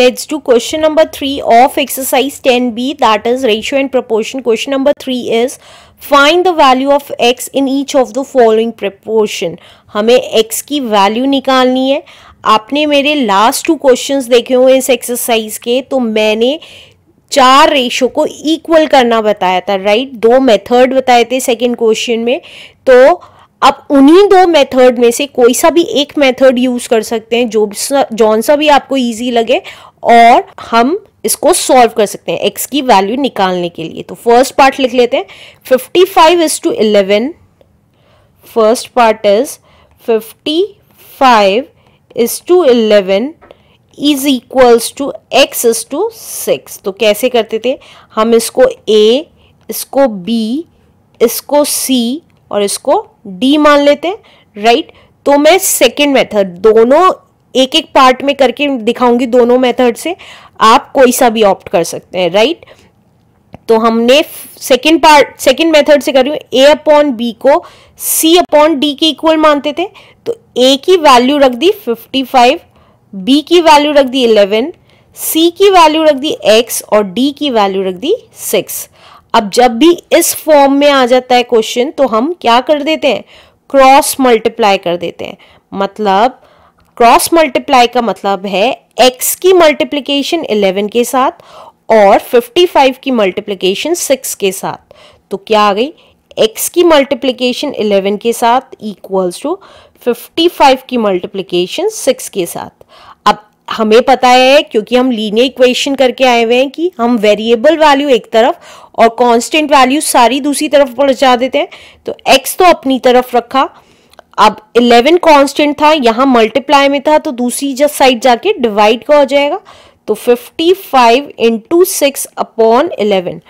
Let's do question number 3 of exercise 10b that is ratio and proportion. Question number 3 is find the value of x in each of the following proportion. हमें x की value निकालनी है आपने मेरे last two questions देखे हुए इस exercise के तो मैंने चार रेशो को इक्वल करना बताया था राइट दो मेथड बताए थे सेकंड क्वेश्चन में तो आप उन्हीं दो मेथड में से कोई सा भी एक मेथड यूज कर सकते हैं जो जौन सा भी आपको इजी लगे और हम इसको सॉल्व कर सकते हैं एक्स की वैल्यू निकालने के लिए तो फर्स्ट पार्ट लिख लेते हैं fifty five is to eleven first part is fifty five is to eleven is equals to x is to six तो कैसे करते थे हम इसको ए इसको बी इसको सी और इसको डी मान लेते हैं राइट तो मैं सेकेंड मेथड दोनों एक एक पार्ट में करके दिखाऊंगी दोनों मेथड से आप कोई सा भी ऑप्ट कर सकते हैं राइट तो हमने सेकेंड पार्ट सेकेंड मेथड से कर रही हूँ ए अपॉन बी को सी अपॉन डी के इक्वल मानते थे तो ए की वैल्यू रख दी 55 बी की वैल्यू रख दी 11 सी की वैल्यू रख दी एक्स और डी की वैल्यू रख दी सिक्स अब जब भी इस फॉर्म में आ जाता है क्वेश्चन तो हम क्या कर देते हैं क्रॉस मल्टीप्लाई कर देते हैं मतलब क्रॉस मल्टीप्लाई का मतलब है x की मल्टीप्लीकेशन 11 के साथ और 55 की मल्टीप्लीकेशन 6 के साथ तो क्या आ गई x की मल्टीप्लीकेशन 11 के साथ इक्वल्स टू 55 की मल्टीप्लीकेशन 6 के साथ हमें पता है क्योंकि हम लीनियर इक्वेशन करके आए हुए हैं कि हम वेरिएबल वैल्यू एक तरफ और कांस्टेंट वैल्यू सारी दूसरी तरफ पहुंचा देते हैं तो x तो अपनी तरफ रखा अब 11 कांस्टेंट था यहाँ मल्टीप्लाई में था तो दूसरी जस्ट साइड जाके डिवाइड का हो जाएगा तो 55 five into six upon eleven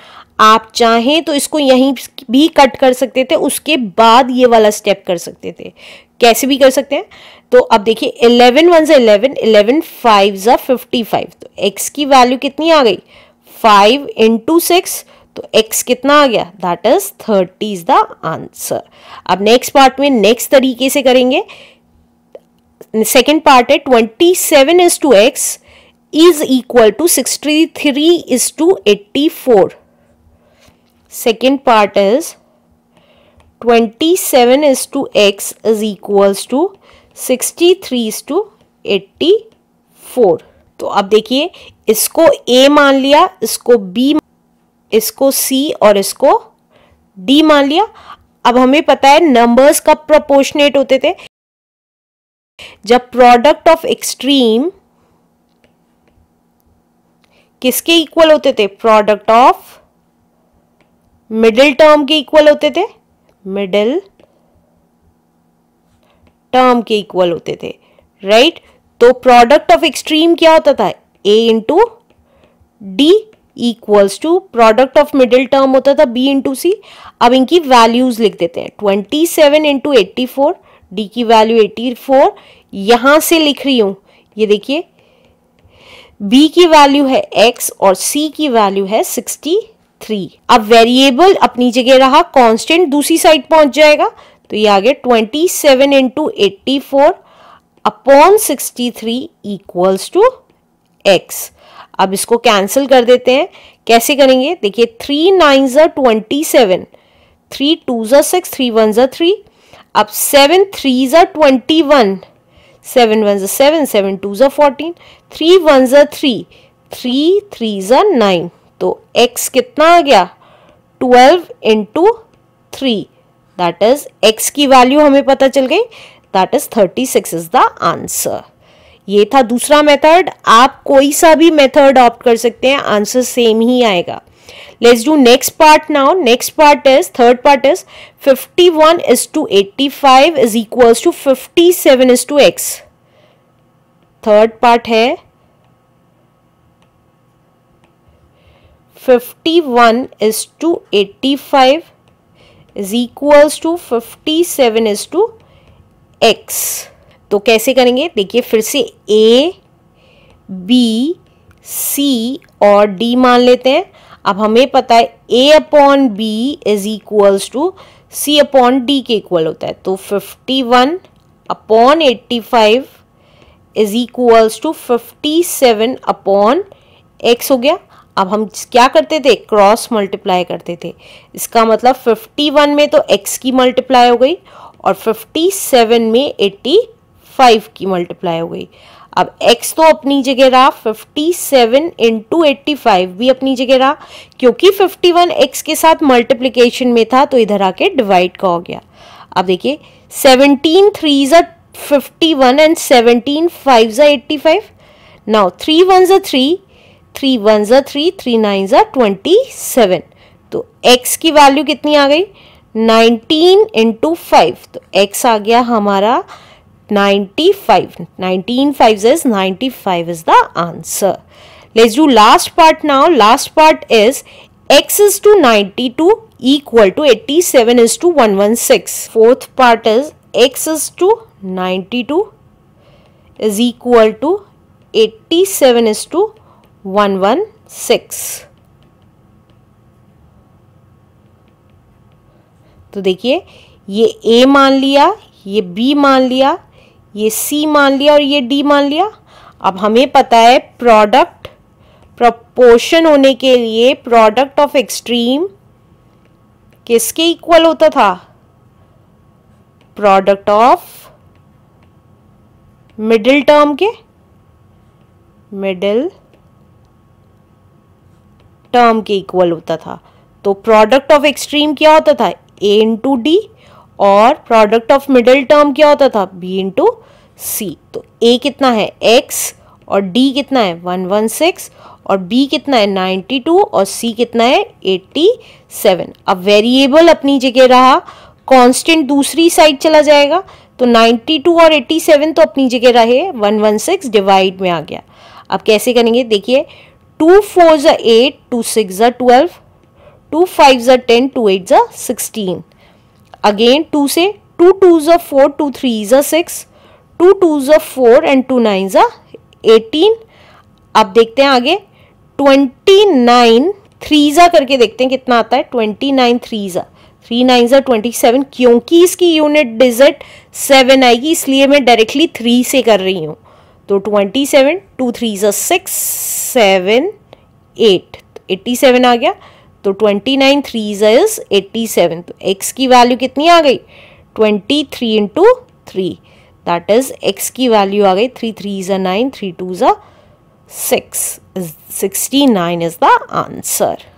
आप चाहें तो इसको यहीं भी कट कर सकते थे उसके बाद ये वाला स्टेप कर सकते थे कैसे भी कर सकते हैं तो अब देखिए इलेवन वन ज़ा इलेवन इलेवन फाइव ज़ा फिफ्टी फाइव तो एक्स की वैल्यू कितनी आ गई फाइव इंटू सिक्स तो x कितना आ गया that is thirty is the answer अब नेक्स्ट पार्ट में नेक्स्ट तरीके से करेंगे सेकेंड पार्ट है twenty seven is to x is equal to sixty three is to eighty four second part is 27 is to x is equals to 63 is to 84 तो अब देखिए इसको a मान लिया इसको b इसको c और इसको d मान लिया अब हमें पता है नंबर्स कब प्रोपोर्शनेट होते थे जब प्रोडक्ट ऑफ एक्सट्रीम किसके इक्वल होते थे प्रोडक्ट ऑफ मिडिल टर्म के इक्वल होते थे मिडिल टर्म के इक्वल होते थे राइट right? तो प्रोडक्ट ऑफ एक्सट्रीम क्या होता था A into D equals to product of middle term होता था बी इंटू सी अब इनकी वैल्यूज लिख देते हैं twenty seven into eighty four D की वैल्यू एटी फोर यहां से लिख रही हूं ये देखिए बी की वैल्यू है एक्स और सी की वैल्यू है सिक्सटी थ्री अब वेरिएबल अपनी जगह रहा कांस्टेंट दूसरी साइड पहुंच जाएगा तो ये आ गया twenty seven into eighty four upon sixty three equals to x अब इसको कैंसिल कर देते हैं कैसे करेंगे देखिए थ्री नाइन जर ट्वेंटी सेवन थ्री टू जर सिक्स थ्री वन जर थ्री अब सेवन थ्री ज़र ट्वेंटी वन सेवन वन जर सेवन सेवन टू जर फोर्टीन थ्री वन जर थ्री थ्री थ्री ज़र नाइन तो x कितना आ गया 12 two three that is x की वैल्यू हमें पता चल गई that is 36 six is the answer ये था दूसरा मेथड आप कोई सा भी मेथड ऑप्ट कर सकते हैं आंसर सेम ही आएगा let's do next part now next part is third part is 51 one is to eighty five is equal to fifty seven is to x third part है 51 is to 85 is equals to 57 is to x तो कैसे करेंगे देखिए फिर से a, b, c और d मान लेते हैं अब हमें पता है a upon B is equals to c upon D के इक्वल होता है तो 51 upon eighty five is equals to fifty seven upon x हो गया अब हम क्या करते थे क्रॉस मल्टीप्लाई करते थे इसका मतलब 51 में तो x की मल्टीप्लाई हो गई और 57 में 85 की मल्टीप्लाई हो गई अब x तो अपनी जगह रहा 57 सेवन इंटू भी अपनी जगह रहा क्योंकि 51 x के साथ मल्टीप्लीकेशन में था तो इधर आके डिवाइड का हो गया अब देखिए 17 थ्री ज़ा फिफ्टी एंड 17 फाइव ज़ा eighty five now three one ज़ा थ्री थ्री वन ज़ा थ्री थ्री नाइन ज़ा ट्वेंटी सेवन तो x की वैल्यू कितनी आ गई नाइनटीन इंटू फाइव तो x आ गया हमारा ninety five nineteen five is ninety five is the answer let's do last part now last part is x is to ninety two equal to eighty seven is to one one six fourth part is x is to ninety two is equal to eighty seven is to one one six तो देखिए ये ए मान लिया ये B मान लिया ये सी मान लिया और ये डी मान लिया अब हमें पता है प्रोडक्ट प्रोपोर्शन होने के लिए प्रोडक्ट ऑफ एक्सट्रीम किसके इक्वल होता था प्रोडक्ट ऑफ मिडिल टर्म के मिडिल टर्म के इक्वल होता था तो प्रोडक्ट ऑफ एक्सट्रीम क्या होता था ए इंटू डी और प्रोडक्ट ऑफ मिडिल टर्म क्या होता था बी इंटू सी तो ए कितना है एक्स और डी कितना है वन वन सिक्स और बी कितना है नाइन्टी टू और सी कितना है एट्टी सेवन अब वेरिएबल अपनी जगह रहा कांस्टेंट दूसरी साइड चला जाएगा तो नाइन्टी टू और एट्टी सेवन तो अपनी जगह रहे वन वन सिक्स डिवाइड में आ गया अब कैसे करेंगे देखिए टू फोर ज़ा एट टू सिक्स ज़ा ट्वेल्व टू फाइव ज़ा टेन टू एट ज़ा सिक्सटीन अगेन टू से टू टू ज फोर टू थ्री ज़ा सिक्स टू टू ज फोर एंड टू नाइन ज़ा एटीन अब देखते हैं आगे ट्वेंटी नाइन थ्री ज़ा करके देखते हैं कितना आता है ट्वेंटी नाइन थ्री ज़ा थ्री नाइन ज़ा ट्वेंटी सेवन क्योंकि इसकी यूनिट डिजिट सेवन आएगी इसलिए मैं डायरेक्टली थ्री से कर रही हूँ तो ट्वेंटी सेवन टू थ्री ज़ा six seven eight eighty seven आ गया तो ट्वेंटी नाइन थ्री ज़ा इज़ एट्टी सेवन तो एक्स की वैल्यू कितनी आ गई twenty three into three that is x की वैल्यू आ गई थ्री थ्री ज़ा नाइन थ्री टू ज़ा six sixty nine is the answer